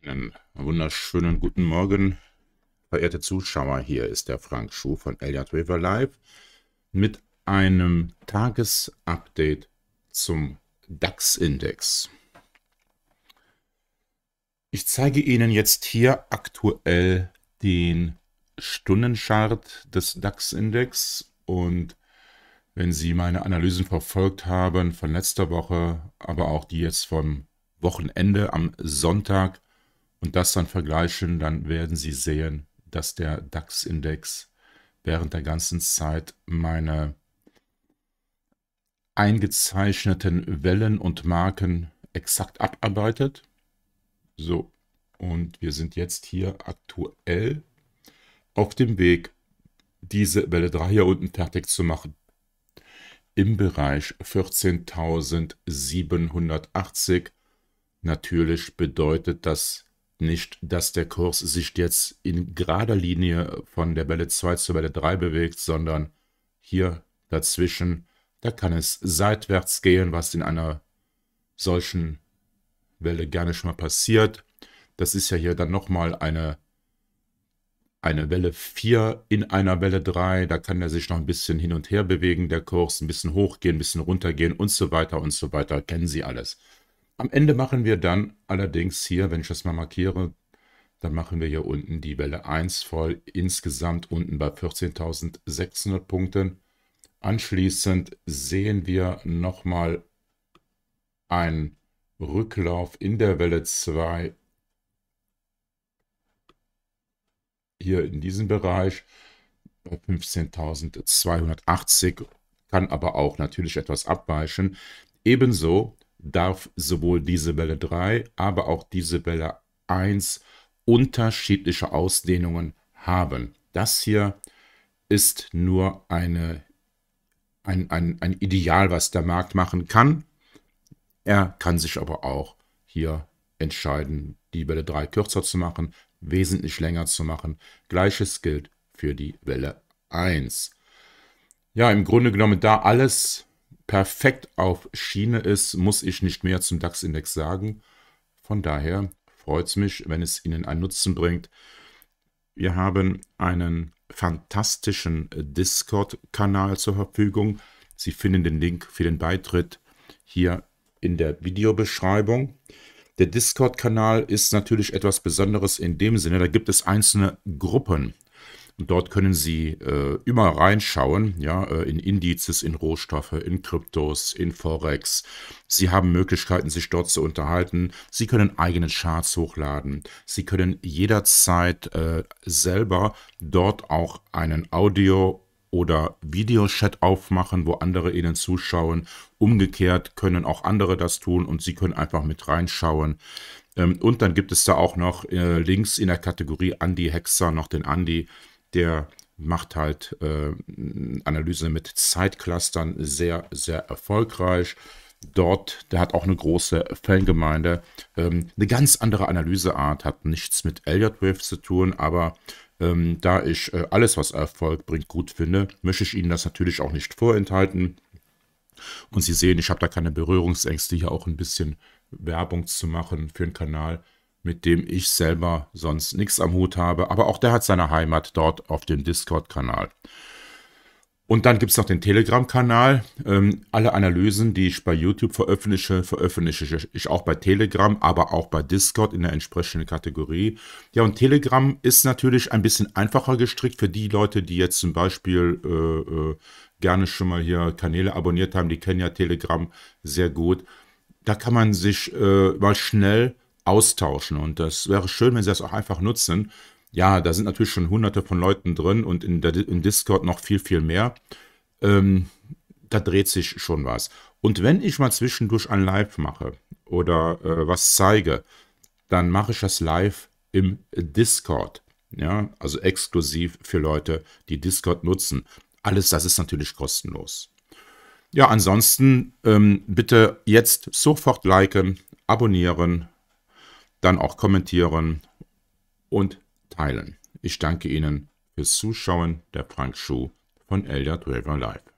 Einen wunderschönen guten Morgen, verehrte Zuschauer. Hier ist der Frank Schuh von Elliott River Live mit einem Tagesupdate zum DAX-Index. Ich zeige Ihnen jetzt hier aktuell den Stundenchart des DAX-Index und wenn Sie meine Analysen verfolgt haben von letzter Woche, aber auch die jetzt vom Wochenende am Sonntag, und das dann vergleichen, dann werden Sie sehen, dass der DAX-Index während der ganzen Zeit meine eingezeichneten Wellen und Marken exakt abarbeitet. So, und wir sind jetzt hier aktuell auf dem Weg, diese Welle 3 hier unten fertig zu machen. Im Bereich 14.780. Natürlich bedeutet das nicht, dass der Kurs sich jetzt in gerader Linie von der Welle 2 zur Welle 3 bewegt, sondern hier dazwischen, da kann es seitwärts gehen, was in einer solchen Welle gerne schon mal passiert. Das ist ja hier dann nochmal eine, eine Welle 4 in einer Welle 3. Da kann er sich noch ein bisschen hin und her bewegen, der Kurs, ein bisschen hochgehen, ein bisschen runtergehen und so weiter und so weiter. Kennen Sie alles. Am Ende machen wir dann allerdings hier, wenn ich das mal markiere, dann machen wir hier unten die Welle 1 voll, insgesamt unten bei 14.600 Punkten. Anschließend sehen wir nochmal einen Rücklauf in der Welle 2 hier in diesem Bereich bei 15.280, kann aber auch natürlich etwas abweichen. Ebenso darf sowohl diese Welle 3, aber auch diese Welle 1 unterschiedliche Ausdehnungen haben. Das hier ist nur eine, ein, ein, ein Ideal, was der Markt machen kann. Er kann sich aber auch hier entscheiden, die Welle 3 kürzer zu machen, wesentlich länger zu machen. Gleiches gilt für die Welle 1. Ja, im Grunde genommen, da alles perfekt auf Schiene ist, muss ich nicht mehr zum DAX-Index sagen. Von daher freut es mich, wenn es Ihnen einen Nutzen bringt. Wir haben einen fantastischen äh, Discord-Kanal zur Verfügung. Sie finden den Link für den Beitritt hier in der Videobeschreibung. Der Discord-Kanal ist natürlich etwas Besonderes in dem Sinne, da gibt es einzelne Gruppen. Und dort können Sie äh, immer reinschauen, ja, äh, in Indizes, in Rohstoffe, in Kryptos, in Forex. Sie haben Möglichkeiten, sich dort zu unterhalten. Sie können eigene Charts hochladen. Sie können jederzeit äh, selber dort auch einen Audio- oder Videochat aufmachen, wo andere Ihnen zuschauen. Umgekehrt können auch andere das tun und Sie können einfach mit reinschauen. Ähm, und dann gibt es da auch noch äh, links in der Kategorie Andi Hexer noch den Andi der macht halt äh, Analyse mit Zeitclustern sehr, sehr erfolgreich. Dort, der hat auch eine große Fangemeinde. Ähm, eine ganz andere Analyseart, hat nichts mit Elliott Wave zu tun, aber ähm, da ich äh, alles, was Erfolg bringt, gut finde, möchte ich Ihnen das natürlich auch nicht vorenthalten. Und Sie sehen, ich habe da keine Berührungsängste, hier auch ein bisschen Werbung zu machen für einen Kanal, mit dem ich selber sonst nichts am Hut habe. Aber auch der hat seine Heimat dort auf dem Discord-Kanal. Und dann gibt es noch den Telegram-Kanal. Ähm, alle Analysen, die ich bei YouTube veröffentliche, veröffentliche ich auch bei Telegram, aber auch bei Discord in der entsprechenden Kategorie. Ja, und Telegram ist natürlich ein bisschen einfacher gestrickt für die Leute, die jetzt zum Beispiel äh, äh, gerne schon mal hier Kanäle abonniert haben. Die kennen ja Telegram sehr gut. Da kann man sich äh, mal schnell austauschen. Und das wäre schön, wenn Sie das auch einfach nutzen. Ja, da sind natürlich schon hunderte von Leuten drin und in der, in Discord noch viel, viel mehr. Ähm, da dreht sich schon was. Und wenn ich mal zwischendurch ein Live mache oder äh, was zeige, dann mache ich das live im Discord. Ja, also exklusiv für Leute, die Discord nutzen. Alles das ist natürlich kostenlos. Ja, ansonsten ähm, bitte jetzt sofort liken, abonnieren, dann auch kommentieren und teilen. Ich danke Ihnen fürs Zuschauen, der Frank Schuh von Elder Driver Live.